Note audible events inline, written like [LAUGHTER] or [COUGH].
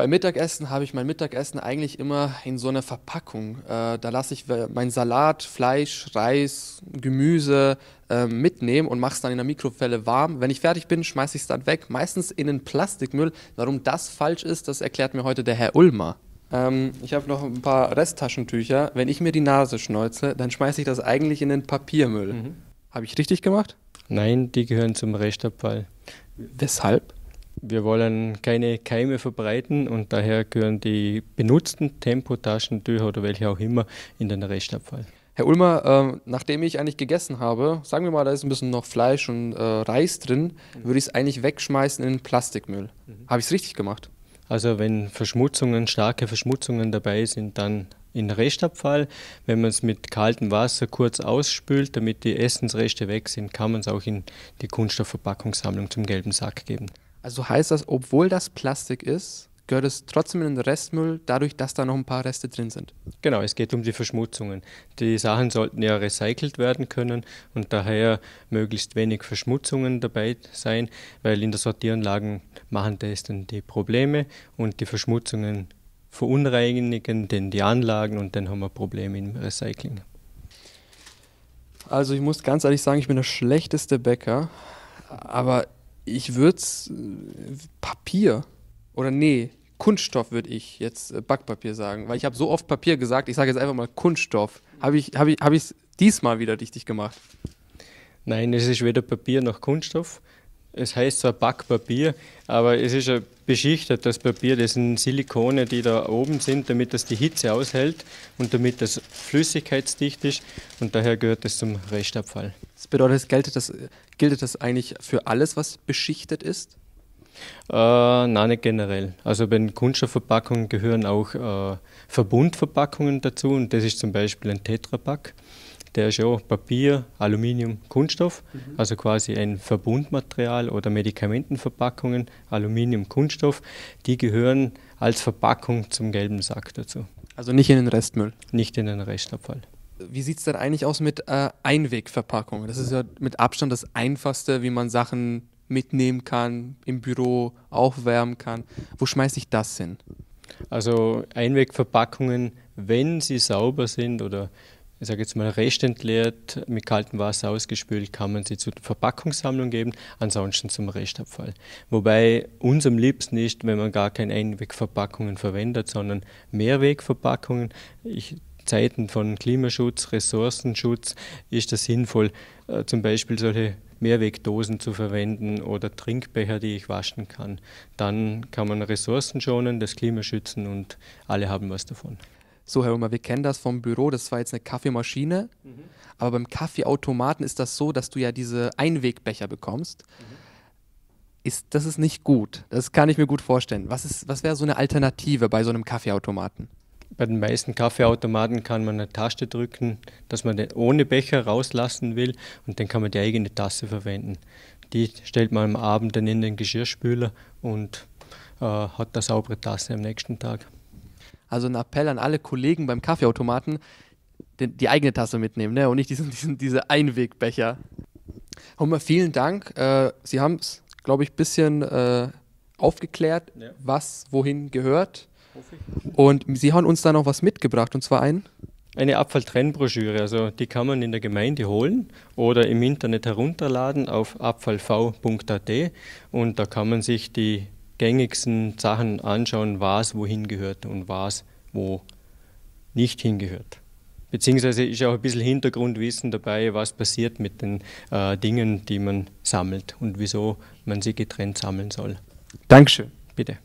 Beim Mittagessen habe ich mein Mittagessen eigentlich immer in so einer Verpackung. Äh, da lasse ich äh, mein Salat, Fleisch, Reis, Gemüse äh, mitnehmen und mache es dann in der Mikrowelle warm. Wenn ich fertig bin, schmeiße ich es dann weg, meistens in den Plastikmüll. Warum das falsch ist, das erklärt mir heute der Herr Ulmer. Ähm, ich habe noch ein paar Resttaschentücher. Wenn ich mir die Nase schneuze, dann schmeiße ich das eigentlich in den Papiermüll. Mhm. Habe ich richtig gemacht? Nein, die gehören zum Rechtsabball. Weshalb? Wir wollen keine Keime verbreiten und daher gehören die benutzten Tempotaschentücher oder welche auch immer in den Restabfall. Herr Ulmer, äh, nachdem ich eigentlich gegessen habe, sagen wir mal, da ist ein bisschen noch Fleisch und äh, Reis drin, mhm. würde ich es eigentlich wegschmeißen in Plastikmüll. Mhm. Habe ich es richtig gemacht? Also wenn Verschmutzungen, starke Verschmutzungen dabei sind, dann in Restabfall. Wenn man es mit kaltem Wasser kurz ausspült, damit die Essensreste weg sind, kann man es auch in die Kunststoffverpackungssammlung zum gelben Sack geben. Also heißt das, obwohl das Plastik ist, gehört es trotzdem in den Restmüll, dadurch, dass da noch ein paar Reste drin sind. Genau, es geht um die Verschmutzungen. Die Sachen sollten ja recycelt werden können und daher möglichst wenig Verschmutzungen dabei sein, weil in der Sortieranlagen machen das dann die Probleme und die Verschmutzungen verunreinigen denn die Anlagen und dann haben wir Probleme im Recycling. Also ich muss ganz ehrlich sagen, ich bin der schlechteste Bäcker, aber ich würde es äh, Papier oder nee, Kunststoff würde ich jetzt äh, Backpapier sagen, weil ich habe so oft Papier gesagt, ich sage jetzt einfach mal Kunststoff. Habe ich es hab ich, hab diesmal wieder richtig gemacht? Nein, es ist weder Papier noch Kunststoff es heißt zwar Backpapier, aber es ist ein beschichtetes Papier. Das sind Silikone, die da oben sind, damit das die Hitze aushält und damit das flüssigkeitsdicht ist. Und daher gehört es zum Restabfall. Das bedeutet, das gilt das, gilt das eigentlich für alles, was beschichtet ist? Äh, nein, nicht generell. Also bei den Kunststoffverpackungen gehören auch äh, Verbundverpackungen dazu und das ist zum Beispiel ein Tetrapack der ist ja Papier, Aluminium, Kunststoff, mhm. also quasi ein Verbundmaterial oder Medikamentenverpackungen, Aluminium, Kunststoff, die gehören als Verpackung zum gelben Sack dazu. Also nicht in den Restmüll? Nicht in den Restabfall. Wie sieht es dann eigentlich aus mit äh, Einwegverpackungen? Das ist ja mit Abstand das Einfachste, wie man Sachen mitnehmen kann, im Büro aufwärmen kann. Wo schmeiße ich das hin? Also Einwegverpackungen, wenn sie sauber sind oder ich sage jetzt mal, restentleert, mit kaltem Wasser ausgespült, kann man sie zur Verpackungssammlung geben, ansonsten zum Restabfall. Wobei uns am liebsten ist, wenn man gar keine Einwegverpackungen verwendet, sondern Mehrwegverpackungen. Ich, Zeiten von Klimaschutz, Ressourcenschutz ist es sinnvoll, äh, zum Beispiel solche Mehrwegdosen zu verwenden oder Trinkbecher, die ich waschen kann. Dann kann man Ressourcen schonen, das Klima schützen und alle haben was davon. So, Herr Römer, wir kennen das vom Büro, das war jetzt eine Kaffeemaschine, mhm. aber beim Kaffeeautomaten ist das so, dass du ja diese Einwegbecher bekommst. Mhm. Ist, das ist nicht gut. Das kann ich mir gut vorstellen. Was, was wäre so eine Alternative bei so einem Kaffeeautomaten? Bei den meisten Kaffeeautomaten kann man eine Taste drücken, dass man den ohne Becher rauslassen will und dann kann man die eigene Tasse verwenden. Die stellt man am Abend dann in den Geschirrspüler und äh, hat eine saubere Tasse am nächsten Tag. Also ein Appell an alle Kollegen beim Kaffeeautomaten, die, die eigene Tasse mitnehmen ne? und nicht diesen, [LAUGHS] diesen, diese Einwegbecher. Homer, vielen Dank. Äh, Sie haben es, glaube ich, ein bisschen äh, aufgeklärt, ja. was wohin gehört. Und Sie haben uns da noch was mitgebracht, und zwar ein? Eine Abfalltrennbroschüre, also die kann man in der Gemeinde holen oder im Internet herunterladen auf abfallv.at und da kann man sich die gängigsten Sachen anschauen, was wohin gehört und was wo nicht hingehört. Beziehungsweise ist auch ein bisschen Hintergrundwissen dabei, was passiert mit den äh, Dingen, die man sammelt und wieso man sie getrennt sammeln soll. Dankeschön. Bitte.